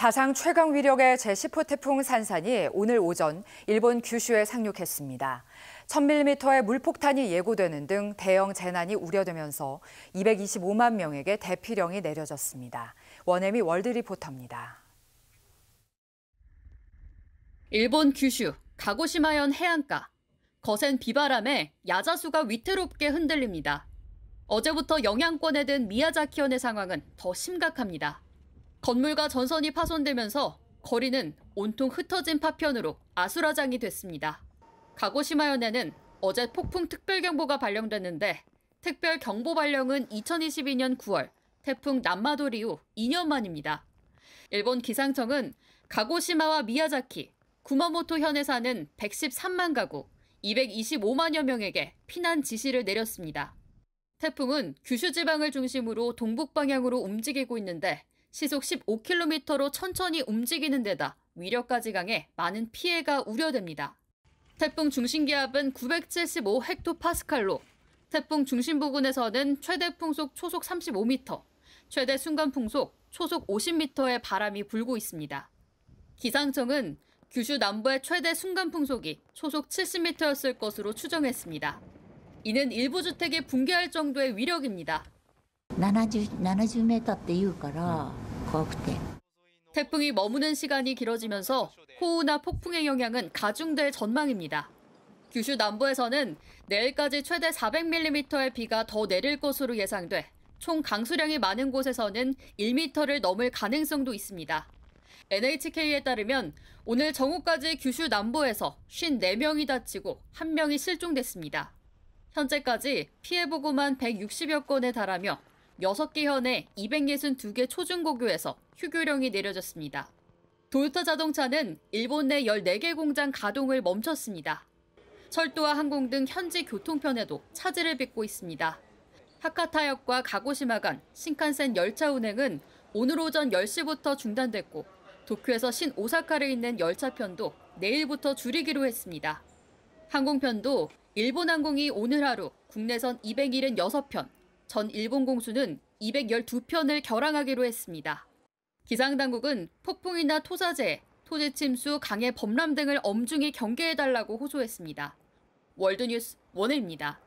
사상 최강 위력의 제10호 태풍 산산이 오늘 오전 일본 규슈에 상륙했습니다. 1000mm의 물폭탄이 예고되는 등 대형 재난이 우려되면서 225만 명에게 대피령이 내려졌습니다. 원혜미 월드리포터입니다. 일본 규슈 가고시마현 해안가 거센 비바람에 야자수가 위태롭게 흔들립니다. 어제부터 영향권에 든 미야자키현의 상황은 더 심각합니다. 건물과 전선이 파손되면서 거리는 온통 흩어진 파편으로 아수라장이 됐습니다. 가고시마 현에는 어제 폭풍 특별경보가 발령됐는데 특별경보 발령은 2022년 9월 태풍 남마돌 이후 2년 만입니다. 일본 기상청은 가고시마와 미야자키, 구마모토 현에 사는 113만 가구, 225만여 명에게 피난 지시를 내렸습니다. 태풍은 규슈 지방을 중심으로 동북 방향으로 움직이고 있는데 시속 15km로 천천히 움직이는 데다 위력까지 강해 많은 피해가 우려됩니다. 태풍 중심 기압은 975 헥토파스칼로 태풍 중심 부근에서는 최대 풍속 초속 35m, 최대 순간 풍속 초속 50m의 바람이 불고 있습니다. 기상청은 규슈 남부의 최대 순간 풍속이 초속 70m였을 것으로 추정했습니다. 이는 일부 주택이 붕괴할 정도의 위력입니다. 70, 70m って言から 그때. 태풍이 머무는 시간이 길어지면서 호우나 폭풍의 영향은 가중될 전망입니다. 규슈 남부에서는 내일까지 최대 400mm의 비가 더 내릴 것으로 예상돼 총 강수량이 많은 곳에서는 1m를 넘을 가능성도 있습니다. NHK에 따르면 오늘 정오까지 규슈 남부에서 54명이 다치고 1명이 실종됐습니다. 현재까지 피해 보고만 160여 건에 달하며 6개 현에 262개 초중고교에서 휴교령이 내려졌습니다. 도요타 자동차는 일본 내 14개 공장 가동을 멈췄습니다. 철도와 항공 등 현지 교통편에도 차질을 빚고 있습니다. 하카타역과 가고시마 간 신칸센 열차 운행은 오늘 오전 10시부터 중단됐고 도쿄에서 신오사카를 잇는 열차편도 내일부터 줄이기로 했습니다. 항공편도 일본항공이 오늘 하루 국내선 276편, 전 일본 공수는 212편을 결항하기로 했습니다. 기상당국은 폭풍이나 토사재, 토지 침수, 강해 범람 등을 엄중히 경계해달라고 호소했습니다. 월드뉴스 원혜입니다.